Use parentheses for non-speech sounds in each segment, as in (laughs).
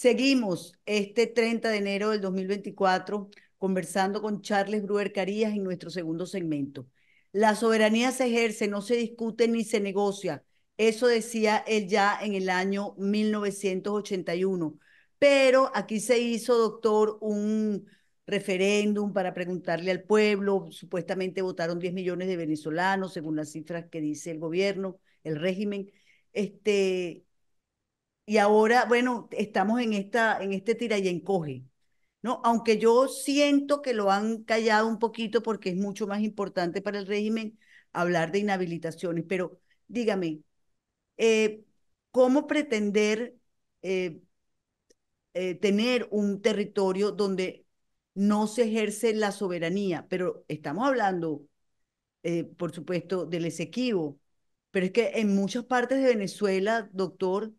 Seguimos este 30 de enero del 2024 conversando con Charles Bruer Carías en nuestro segundo segmento. La soberanía se ejerce, no se discute ni se negocia. Eso decía él ya en el año 1981. Pero aquí se hizo, doctor, un referéndum para preguntarle al pueblo. Supuestamente votaron 10 millones de venezolanos, según las cifras que dice el gobierno, el régimen. Este, y ahora, bueno, estamos en, esta, en este tira y encoge. ¿no? Aunque yo siento que lo han callado un poquito porque es mucho más importante para el régimen hablar de inhabilitaciones, pero dígame, eh, ¿cómo pretender eh, eh, tener un territorio donde no se ejerce la soberanía? Pero estamos hablando, por supuesto, del Esequibo, pero es que en muchas partes de Venezuela, doctor,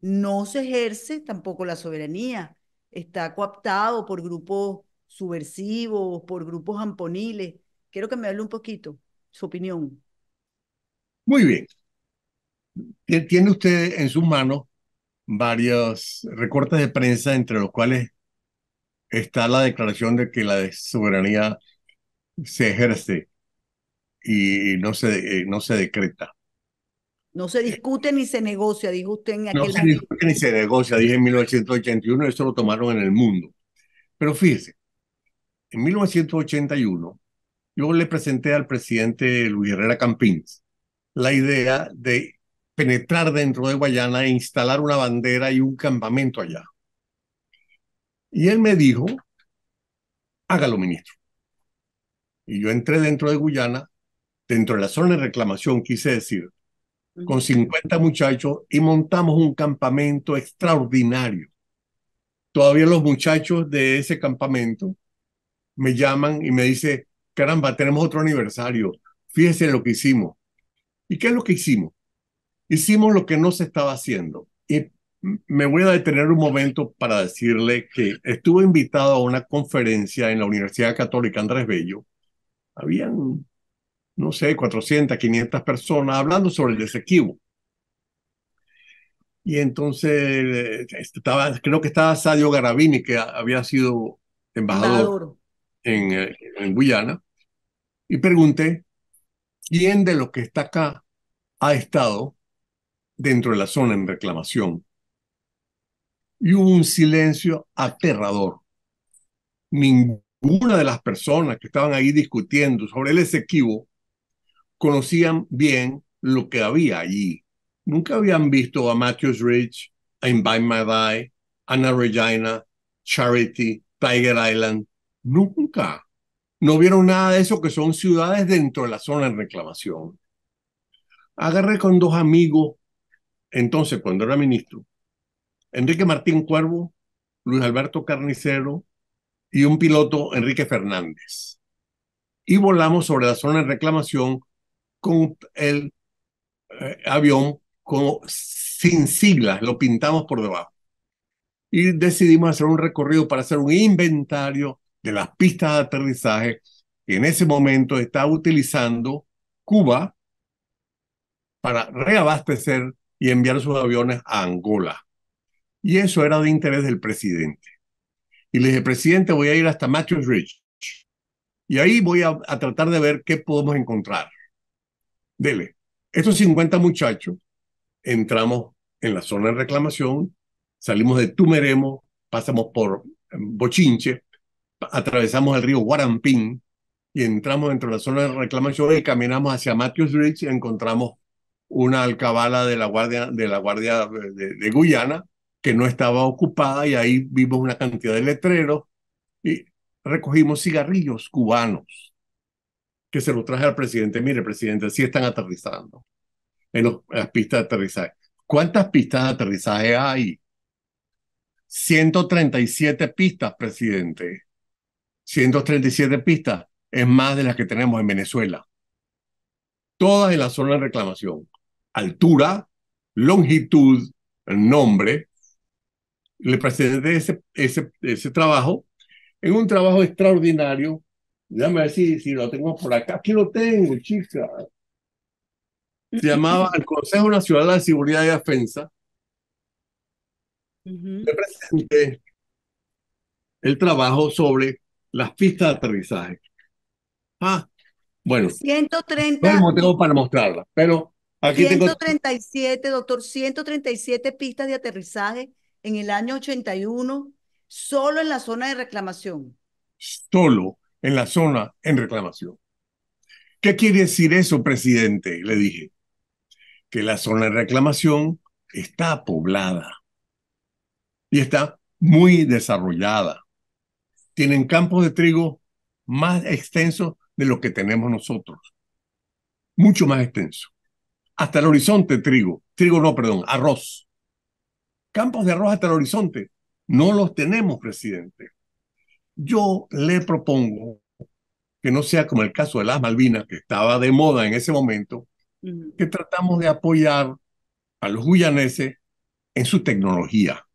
no se ejerce tampoco la soberanía. Está cooptado por grupos subversivos, por grupos amponiles. Quiero que me hable un poquito su opinión. Muy bien. Tiene usted en sus manos varios recortes de prensa, entre los cuales está la declaración de que la soberanía se ejerce y no se, eh, no se decreta. No se discute ni se negocia, dijo usted en aquel No se discute ni se negocia, dije en 1981, esto lo tomaron en el mundo. Pero fíjese, en 1981 yo le presenté al presidente Luis Herrera Campins la idea de penetrar dentro de Guayana e instalar una bandera y un campamento allá. Y él me dijo, hágalo, ministro. Y yo entré dentro de Guyana, dentro de la zona de reclamación, quise decir, con 50 muchachos y montamos un campamento extraordinario. Todavía los muchachos de ese campamento me llaman y me dicen, caramba, tenemos otro aniversario, fíjese lo que hicimos. ¿Y qué es lo que hicimos? Hicimos lo que no se estaba haciendo. Y me voy a detener un momento para decirle que estuve invitado a una conferencia en la Universidad Católica Andrés Bello. Habían no sé, 400, 500 personas hablando sobre el desequivo. Y entonces eh, estaba, creo que estaba Sadio Garabini, que había sido embajador, eh, En, Guyana, y pregunté, ¿quién de los que está acá ha estado dentro de la zona en reclamación? Y hubo un silencio aterrador. Ninguna de las personas que estaban ahí discutiendo sobre el desequivo, conocían bien lo que había allí. Nunca habían visto a Matthews Ridge, a Invite My Bye, Anna Regina, Charity, Tiger Island. Nunca. No vieron nada de eso que son ciudades dentro de la zona en reclamación. Agarré con dos amigos, entonces cuando era ministro, Enrique Martín Cuervo, Luis Alberto Carnicero y un piloto, Enrique Fernández. Y volamos sobre la zona en reclamación con el eh, avión como sin siglas, lo pintamos por debajo. Y decidimos hacer un recorrido para hacer un inventario de las pistas de aterrizaje que en ese momento está utilizando Cuba para reabastecer y enviar sus aviones a Angola. Y eso era de interés del presidente. Y le dije, presidente, voy a ir hasta Matthews Ridge. Y ahí voy a tratar de ver qué podemos encontrar. Dele. Estos 50 muchachos entramos en la zona de reclamación, salimos de Tumeremo, pasamos por em, Bochinche, atravesamos el río Guarampín y entramos dentro de la zona de reclamación y caminamos hacia Matthews Ridge y encontramos una alcabala de la guardia de la guardia de, Guyana que no estaba ocupada y ahí vimos una cantidad de letreros y recogimos cigarrillos cubanos que se lo traje al presidente. Mire, presidente, sí están aterrizando en, las pistas de aterrizaje. ¿Cuántas pistas de aterrizaje hay? 137 pistas, presidente. 137 pistas es más de las que tenemos en Venezuela. Todas en la zona de reclamación. Altura, longitud, nombre. Le presidente ese, ese, ese trabajo, en un trabajo extraordinario Déjame ver si, lo tengo por acá. Aquí lo tengo, chica. Se llamaba (laughs) el Consejo Nacional de Seguridad y Defensa. presenté el trabajo sobre las pistas de aterrizaje. Ah, bueno. 130. No tengo para mostrarla, pero aquí tengo. 137, doctor, 137 pistas de aterrizaje en el año 81, solo en la zona de reclamación. Solo en la zona en reclamación. ¿Qué quiere decir eso, presidente? Le dije. Que la zona en reclamación está poblada y está muy desarrollada. Tienen campos de trigo más extensos de lo que tenemos nosotros. Mucho más extenso. Hasta el horizonte trigo. Trigo no, perdón, arroz. Campos de arroz hasta el horizonte. No los tenemos, presidente. Yo le propongo que no sea como el caso de las Malvinas, que estaba de moda en ese momento, que tratamos de apoyar a los guyaneses en su tecnología.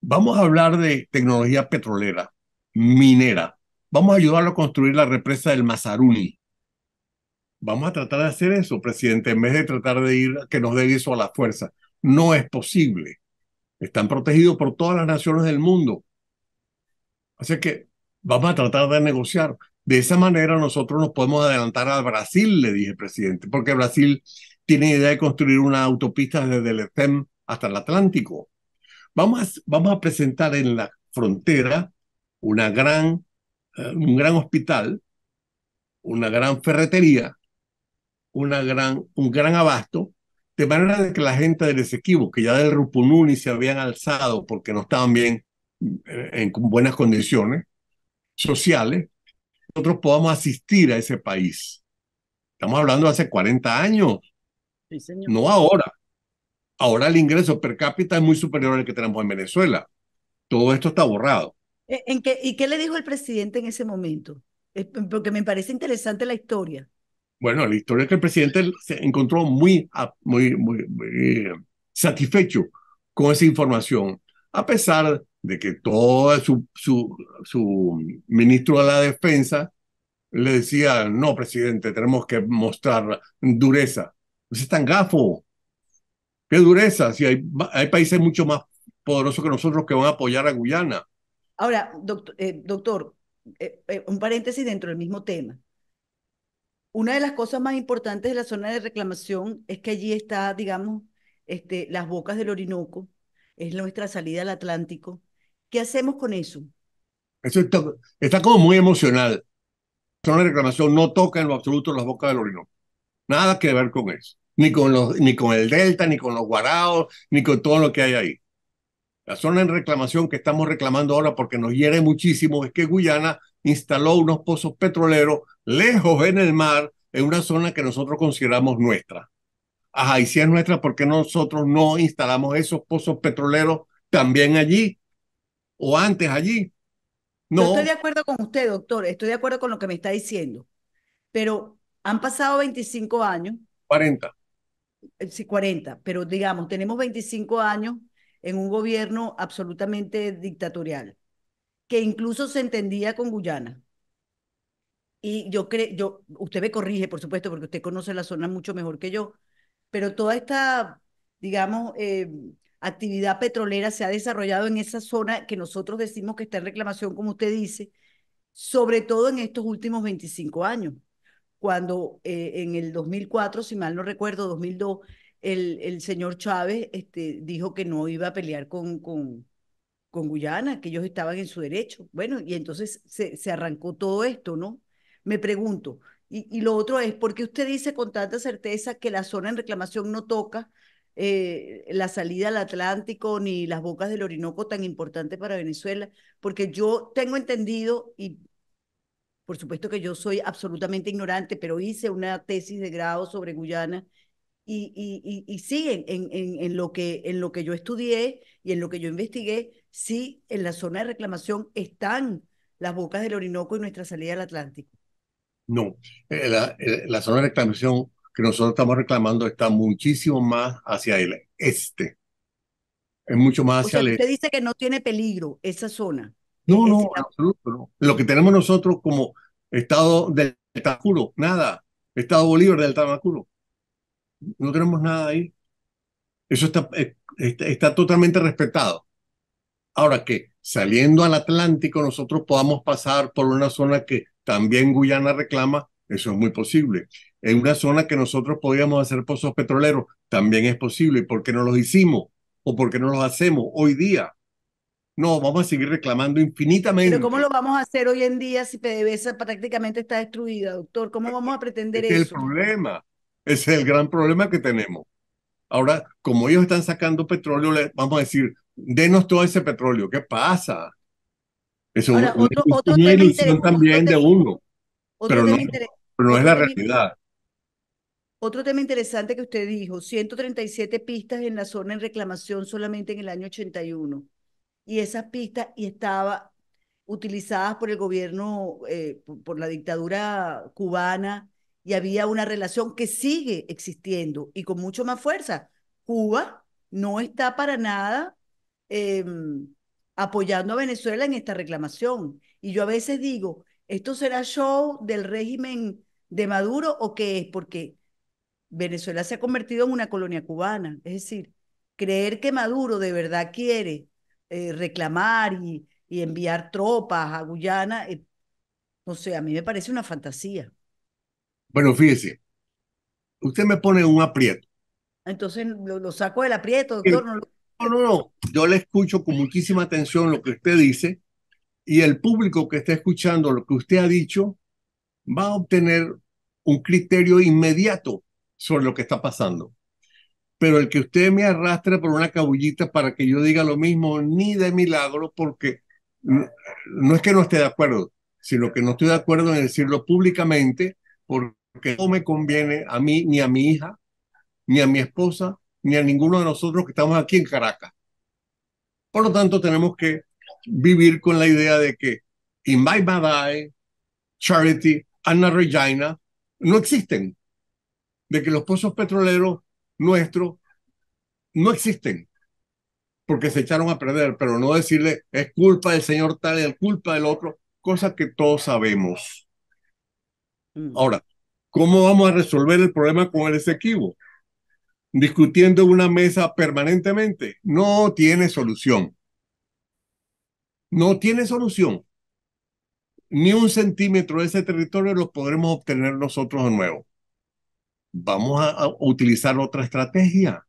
Vamos a hablar de tecnología petrolera, minera. Vamos a ayudarlo a construir la represa del Mazaruni. Vamos a tratar de hacer eso, presidente, en vez de tratar de ir que nos dé eso a la fuerza. No es posible. Están protegidos por todas las naciones del mundo. Así que vamos a tratar de negociar. De esa manera nosotros nos podemos adelantar al Brasil, le dije, presidente, porque Brasil tiene idea de construir una autopista desde el EFEM hasta el Atlántico. Vamos a, vamos a presentar en la frontera una gran, eh, un gran hospital, una gran ferretería, una gran, un gran abasto, de manera de que la gente del Esequibo, que ya del Rupununi se habían alzado porque no estaban bien, en buenas condiciones sociales, nosotros podamos asistir a ese país. Estamos hablando de hace 40 años, no ahora. Ahora el ingreso per cápita es muy superior al que tenemos en Venezuela. Todo esto está borrado. Eh, ¿En qué, ¿Y qué le dijo el presidente en ese momento? Porque me parece interesante la historia. Bueno, la historia es que el presidente se encontró muy, muy, muy, muy eh, satisfecho con esa información, a pesar de que todo su, su, su ministro de la defensa le decía, no, presidente, tenemos que mostrar dureza. Pues es tan gafo. ¿Qué dureza? Si hay, hay países mucho más poderosos que nosotros que van a apoyar a Guyana. Ahora, eh, doctor, doctor eh, eh, un paréntesis dentro del mismo tema. Una de las cosas más importantes de la zona de reclamación es que allí está, digamos, este, las bocas del Orinoco, es nuestra salida al Atlántico, ¿Qué hacemos con eso? Eso está, como muy emocional. zona de reclamación, no toca en lo absoluto las bocas del Orinoco. Nada que ver con eso. Ni con, los, ni con el delta, ni con los guaraos, ni con todo lo que hay ahí. La zona en reclamación que estamos reclamando ahora porque nos hiere muchísimo es que Guyana instaló unos pozos petroleros lejos en el mar, en una zona que nosotros consideramos nuestra. Ajá, y si es nuestra, ¿por qué nosotros no instalamos esos pozos petroleros también allí? o antes allí. No. estoy de acuerdo con usted, doctor, estoy de acuerdo con lo que me está diciendo, pero han pasado 25 años. 40. Eh, sí, 40, pero digamos, tenemos 25 años en un gobierno absolutamente dictatorial, que incluso se entendía con Guyana. Y yo creo, yo, usted me corrige, por supuesto, porque usted conoce la zona mucho mejor que yo, pero toda esta, digamos, eh, actividad petrolera se ha desarrollado en esa zona que nosotros decimos que está en reclamación, como usted dice, sobre todo en estos últimos 25 años, cuando eh, en el 2004, si mal no recuerdo, 2002, el, señor Chávez este, dijo que no iba a pelear con, con, con Guyana, que ellos estaban en su derecho. Bueno, y entonces se, arrancó todo esto, ¿no? Me pregunto. Y, y, lo otro es, ¿por qué usted dice con tanta certeza que la zona en reclamación no toca eh, la salida al Atlántico ni las bocas del Orinoco tan importante para Venezuela, porque yo tengo entendido, y por supuesto que yo soy absolutamente ignorante, pero hice una tesis de grado sobre Guyana y, y, sí, en, en, lo que, en lo que yo estudié y en lo que yo investigué, sí, en la zona de reclamación están las bocas del Orinoco y nuestra salida al Atlántico. No, eh, eh, la zona de reclamación que nosotros estamos reclamando está muchísimo más hacia el este. Es mucho más hacia el este. Usted dice que no tiene peligro esa zona. No, no, absoluto, no. Lo que tenemos nosotros como estado del Tamacuro, nada. Estado Bolívar del Tamacuro. No tenemos nada ahí. Eso está, eh, está, está totalmente respetado. Ahora que saliendo al Atlántico nosotros podamos pasar por una zona que también Guyana reclama, eso es muy posible en una zona que nosotros podíamos hacer pozos petroleros, también es posible. ¿Y por qué no los hicimos? ¿O por qué no los hacemos hoy día? No, vamos a seguir reclamando infinitamente. Pero ¿cómo lo vamos a hacer hoy en día si PDVSA prácticamente está destruida, doctor? ¿Cómo vamos a pretender eso? Es el problema. es el gran problema que tenemos. Ahora, como ellos están sacando petróleo, vamos a decir, denos todo ese petróleo. ¿Qué pasa? es una, también de uno. pero no, es la realidad. Otro tema interesante que usted dijo, 137 pistas en la zona en reclamación solamente en el año 81. Y esas pistas y estaba utilizadas por el gobierno, eh, por la dictadura cubana, y había una relación que sigue existiendo y con mucho más fuerza. Cuba no está para nada em, apoyando a Venezuela en esta reclamación. Y yo a veces digo, ¿esto será show del régimen de Maduro o qué es? Porque Venezuela se ha convertido en una colonia cubana. Es decir, creer que Maduro de verdad quiere eh, reclamar y, enviar tropas a Guyana, eh, no sé, a mí me parece una fantasía. Bueno, fíjese, usted me pone un aprieto. Entonces lo, saco del aprieto, doctor. no, no, no, yo le escucho con muchísima atención lo que usted dice y el público que está escuchando lo que usted ha dicho va a obtener un criterio inmediato sobre lo que está pasando. Pero el que usted me arrastre por una cabullita para que yo diga lo mismo, ni de milagro, porque no, es que no esté de acuerdo, sino que no estoy de acuerdo en decirlo públicamente, porque no me conviene a mí, ni a mi hija, ni a mi esposa, ni a ninguno de nosotros que estamos aquí en Caracas. Por lo tanto, tenemos que vivir con la idea de que In My Charity, Anna Regina no existen de que los pozos petroleros nuestros no existen porque se echaron a perder, pero no decirle es culpa del señor tal, es culpa del otro, cosa que todos sabemos. Mm. Ahora, ¿cómo vamos a resolver el problema con el Esequibo? Discutiendo en una mesa permanentemente, no tiene solución. No tiene solución. Ni un centímetro de ese territorio lo podremos obtener nosotros de nuevo vamos a, utilizar otra estrategia.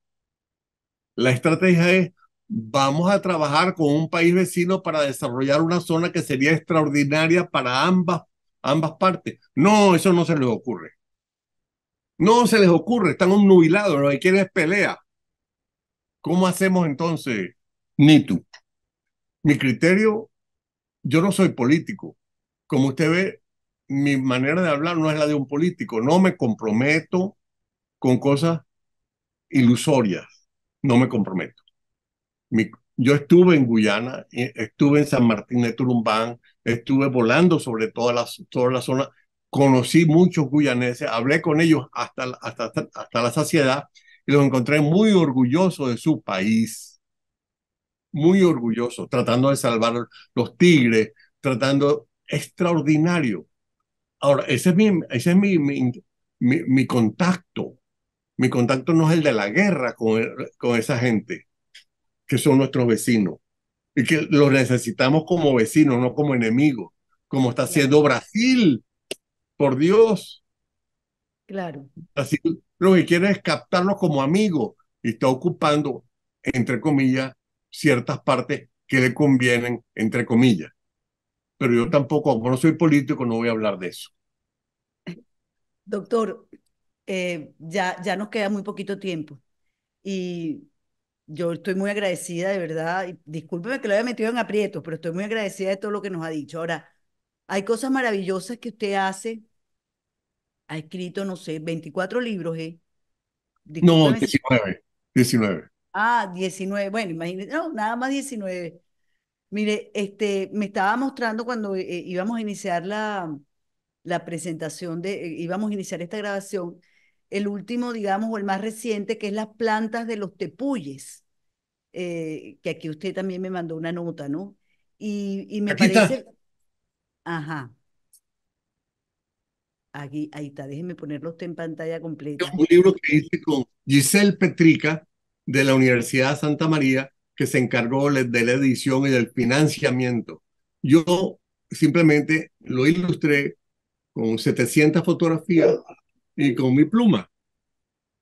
La estrategia es, vamos a trabajar con un país vecino para desarrollar una zona que sería extraordinaria para ambas, ambas partes. No, eso no se les ocurre. No se les ocurre, están nubilados, lo que quieren es pelea. ¿Cómo hacemos entonces, Ni tú. Mi criterio, yo no soy político. Como usted ve, mi manera de hablar no es la de un político. No me comprometo, con cosas ilusorias, no me comprometo. yo estuve en Guyana, eh, estuve en San Martín de Turumbán, estuve volando sobre toda la, toda zona, conocí muchos guyaneses, hablé con ellos hasta, hasta, hasta la saciedad y los encontré muy orgullosos de su país, muy orgullosos, tratando de salvar los tigres, tratando extraordinario. Ahora, ese es mi, ese es mi, mi, mi contacto mi contacto no es el de la guerra con, con esa gente, que son nuestros vecinos, y que los necesitamos como vecinos, no como enemigos, como está haciendo Brasil, por Dios. Claro. Así lo que quiere es captarlos como amigos y está ocupando, entre comillas, ciertas partes que le convienen, entre comillas. Pero yo tampoco, como no soy político, no voy a hablar de eso. Doctor, eh, ya, ya nos queda muy poquito tiempo. Y yo estoy muy agradecida, de verdad. discúlpeme que lo haya metido en aprietos, pero estoy muy agradecida de todo lo que nos ha dicho. Ahora, hay cosas maravillosas que usted hace. Ha escrito, no sé, 24 libros, ¿eh? no, 19. 19. Ah, 19. Bueno, imagínese, no, nada más 19. Mire, este, me estaba mostrando cuando eh, íbamos a iniciar la, la presentación de, eh, íbamos a iniciar esta grabación, el último, digamos, o el más reciente, que es las plantas de los tepuyes, eh, que aquí usted también me mandó una nota, ¿no? Y, me parece... Ajá. Aquí, ahí está, déjeme ponerlo en pantalla completa. Un libro que hice con Giselle Petrica de la Universidad de Santa María, que se encargó de la edición y del financiamiento. Yo simplemente lo ilustré con 700 fotografías y eh, con mi pluma.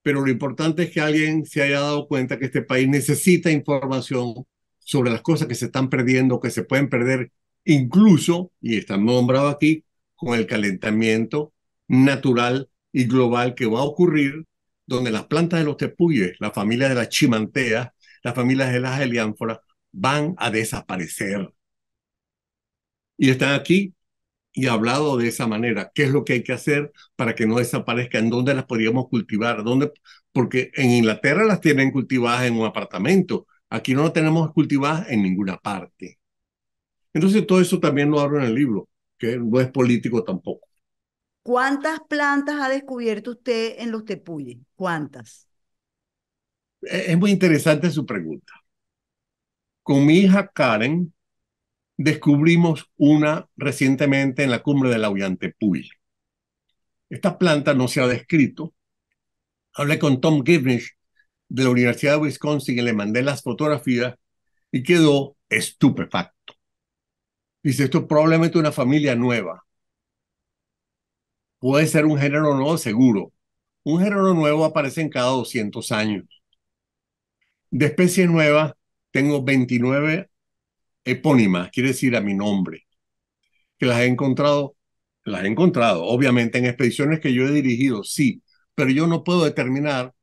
Pero lo importante es que alguien se haya dado cuenta que este país necesita información sobre las cosas que se están perdiendo, que se pueden perder incluso, y están nombrado aquí, con el calentamiento natural y global que va a ocurrir, donde las plantas de los tepuyes, la familia de las chimanteas, las familias de las heliánforas, van a desaparecer. Y están aquí y hablado de esa manera, qué es lo que hay que hacer para que no desaparezcan, dónde las podríamos cultivar, dónde, porque en Inglaterra las tienen cultivadas en un apartamento, aquí no las tenemos cultivadas en ninguna parte. Entonces todo eso también lo hablo en el libro, que no es político tampoco. ¿Cuántas plantas ha descubierto usted en los tepuyes? ¿Cuántas? E-, es muy interesante su pregunta. Con mi hija Karen, descubrimos una recientemente en la cumbre del Auyantepuy. Esta planta no se ha descrito. Hablé con Tom Gibnish de la Universidad de Wisconsin y le mandé las fotografías y quedó estupefacto. Dice, esto es probablemente una familia nueva. Puede ser un género nuevo seguro. Un género nuevo aparece en cada 200 años. De especies nuevas, tengo 29 epónima, quiere decir a mi nombre, que las he encontrado, las he encontrado, obviamente en expediciones que yo he dirigido, sí, pero yo no puedo determinar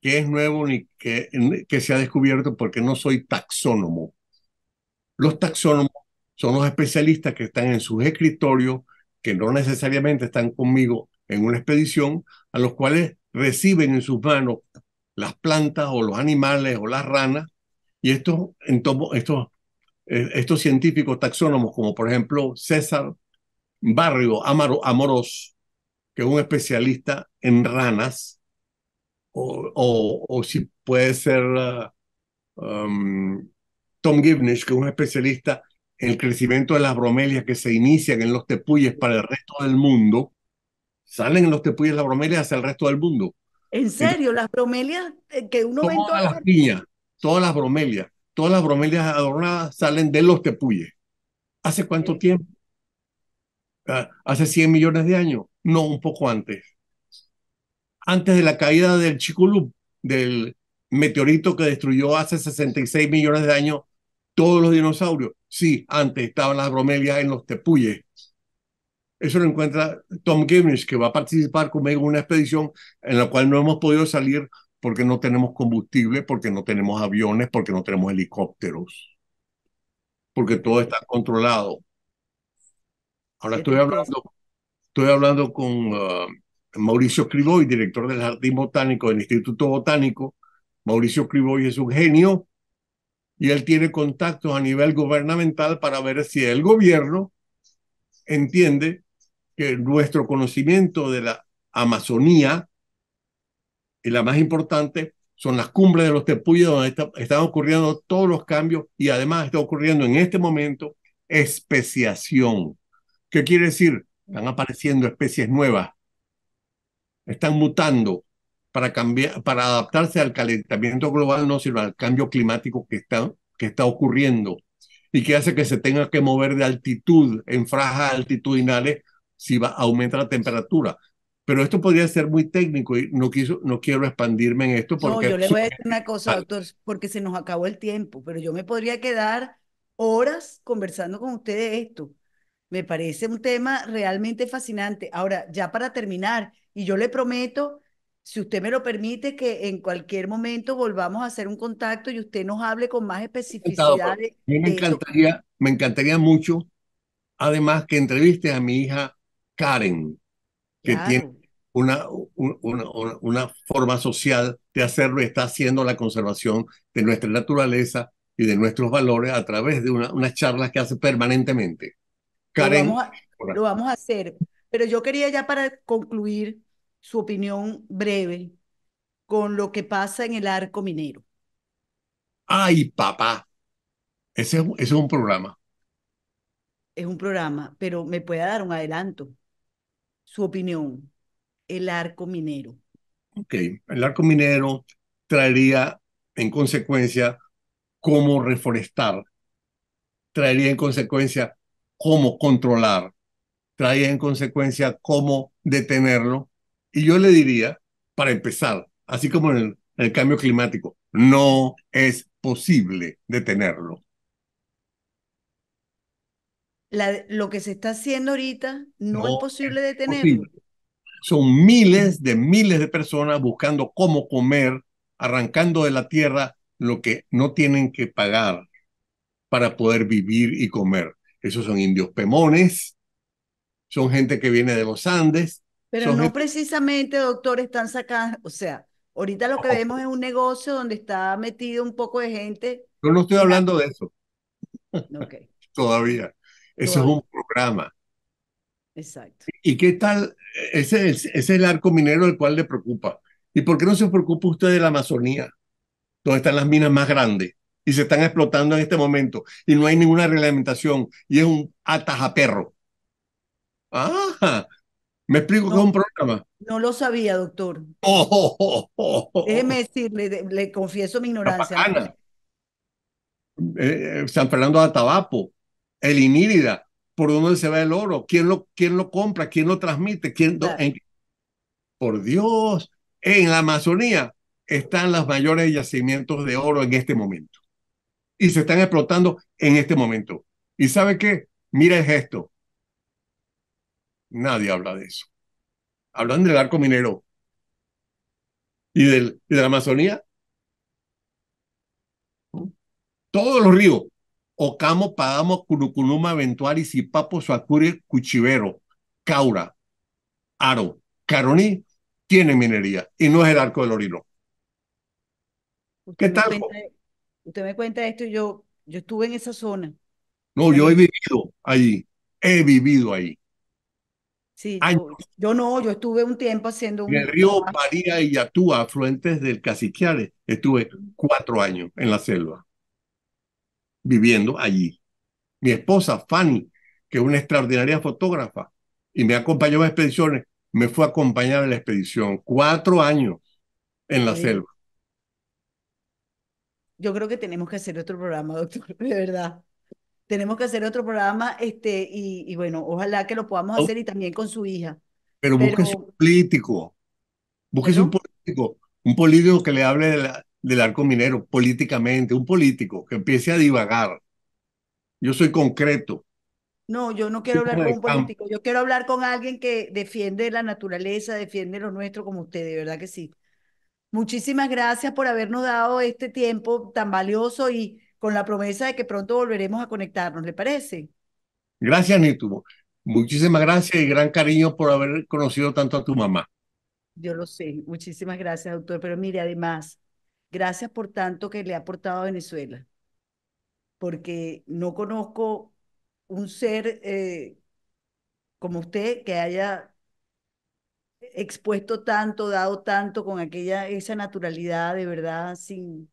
qué es nuevo ni qué, se ha descubierto porque no soy taxónomo. Los taxónomos son los especialistas que están en sus escritorios, que no necesariamente están conmigo en una expedición, a los cuales reciben en sus manos las plantas o los animales o las ranas, y estos, estos eh, estos científicos taxónomos, como por ejemplo César Barrio Amaro, Amorós, que es un especialista en ranas, o, o, si puede ser ah, um, Tom Gibnish, que es un especialista en el crecimiento de las bromelias que se inician en los tepuyes para el resto del mundo, salen en los tepuyes las bromelias hacia el resto del mundo. ¿En serio? ¿Las bromelias eh, que uno ve todas las piñas, todas las bromelias todas las bromelias adornadas salen de los tepuyes. ¿Hace cuánto tiempo? ¿Hace 100 millones de años? No, un poco antes. Antes de la caída del Chicxulub, del meteorito que destruyó hace 66 millones de años todos los dinosaurios. Sí, antes estaban las bromelias en los tepuyes. Eso lo encuentra Tom Gibbons, que va a participar conmigo en una expedición en la cual no hemos podido salir porque no tenemos combustible, porque no tenemos aviones, porque no tenemos helicópteros, porque todo está controlado. Ahora estoy hablando, estoy hablando con uh, Mauricio Criboy, director del Jardín Botánico del Instituto Botánico. Mauricio Criboy es un genio y él tiene contactos a nivel gubernamental para ver si el gobierno entiende que nuestro conocimiento de la Amazonía y la más importante son las cumbres de los tepuyes donde están ocurriendo todos los cambios y además está ocurriendo en este momento especiación. ¿Qué quiere decir? Están apareciendo especies nuevas, están mutando para, cambiar, para adaptarse al calentamiento global, no sino al cambio climático que está, que está ocurriendo y que hace que se tenga que mover de altitud en franjas altitudinales si va, aumenta la temperatura pero esto podría ser muy técnico y no, quiso, no quiero expandirme en esto. Porque... No, yo le voy a decir una cosa, ah. doctor, porque se nos acabó el tiempo, pero yo me podría quedar horas conversando con ustedes de esto. Me parece un tema realmente fascinante. Ahora, ya para terminar, y yo le prometo, si usted me lo permite, que en cualquier momento volvamos a hacer un contacto y usted nos hable con más especificidad. me encantaría, me encantaría mucho, además, que entreviste a mi hija Karen que tiene una, una, una, forma social de hacerlo está haciendo la conservación de nuestra naturaleza y de nuestros valores a través de una, unas charlas que hace permanentemente. lo, vamos a, hacer, pero yo quería ya para concluir su opinión breve con lo que pasa en el arco minero. ¡Ay, papá! Ese, ese es un programa. Es un programa, pero me puede dar un adelanto su opinión, el arco minero. Ok, el arco minero traería en consecuencia cómo reforestar, traería en consecuencia cómo controlar, traería en consecuencia cómo detenerlo. Y yo le diría, para empezar, así como en el, en el cambio climático, no es posible detenerlo lo que se está haciendo ahorita no, es posible detenerlo. Son miles de miles de personas buscando cómo comer, arrancando de la tierra lo que no tienen que pagar para poder vivir y comer. Esos son indios pemones, son gente que viene de los Andes. Pero no precisamente, doctor, están sacando, o sea, ahorita lo que vemos es un negocio donde está metido un poco de gente. Yo no estoy hablando de eso. (laughs) Todavía. Eso es un programa. Exacto. ¿Y qué tal? Ese es, el arco minero el cual le preocupa. ¿Y por qué no se preocupa usted de la Amazonía, donde están las minas más grandes y se están explotando en este momento y no hay ninguna reglamentación y es un atajaperro? Ah, me explico que es un programa. No lo sabía, doctor. Oh. Déjeme decirle, le, confieso mi ignorancia. Eh, eh, San Fernando de Atabapo, el inírida, por dónde se va el oro, quién lo, quién lo compra, quién lo transmite, quién... por Dios, en la Amazonía están los mayores yacimientos de oro en este momento. Y se están explotando en este momento. ¿Y sabe qué? Mira el gesto. Nadie habla de eso. Hablan del arco minero y, del, de la Amazonía. Todos los ríos, Ocamo, Pagamo, Curuculuma, Ventuari, Papo, Suacure, Cuchivero, Caura, Aro, Caroní, tiene minería y no es el arco del Lorilo. ¿Qué tal? usted me cuenta esto yo, yo estuve en esa zona. No, yo he vivido allí, he vivido ahí. Sí, yo, no, yo estuve un tiempo haciendo un... el río María y Yatúa, afluentes del Caciquiare, estuve cuatro años en la selva viviendo allí. Mi esposa, Fanny, que es una extraordinaria fotógrafa y me acompañó a expediciones, me fue a acompañar a la expedición. Cuatro años en la selva. Yo creo que tenemos que hacer otro programa, doctor, (laughs) de verdad. Tenemos que hacer otro programa este, y, bueno, ojalá que lo podamos hacer y también con su hija. Pero, busques un político, busque un político, un político que le hable de la, del arco minero políticamente, un político que empiece a divagar. Yo soy concreto. No, yo no quiero hablar con un político, yo quiero hablar con alguien que defiende la naturaleza, defiende lo nuestro como usted, de verdad que sí. Muchísimas gracias por habernos dado este tiempo tan valioso y con la promesa de que pronto volveremos a conectarnos, ¿le parece? Gracias, Nitu, Muchísimas gracias y gran cariño por haber conocido tanto a tu mamá. Yo lo sé, muchísimas gracias, doctor. Pero mire, además, Gracias por tanto que le ha aportado a Venezuela, porque no conozco un ser eh, como usted que haya expuesto tanto, dado tanto con aquella esa naturalidad de verdad sin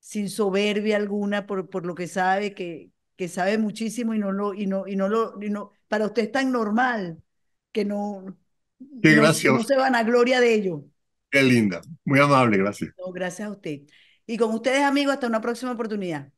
sin soberbia alguna por, por lo que sabe que, que sabe muchísimo y no lo y no y no lo no para usted es tan normal que no, no se van a gloria de ello. Qué linda. Muy amable, gracias. gracias a usted. Y con ustedes, amigos, hasta una próxima oportunidad.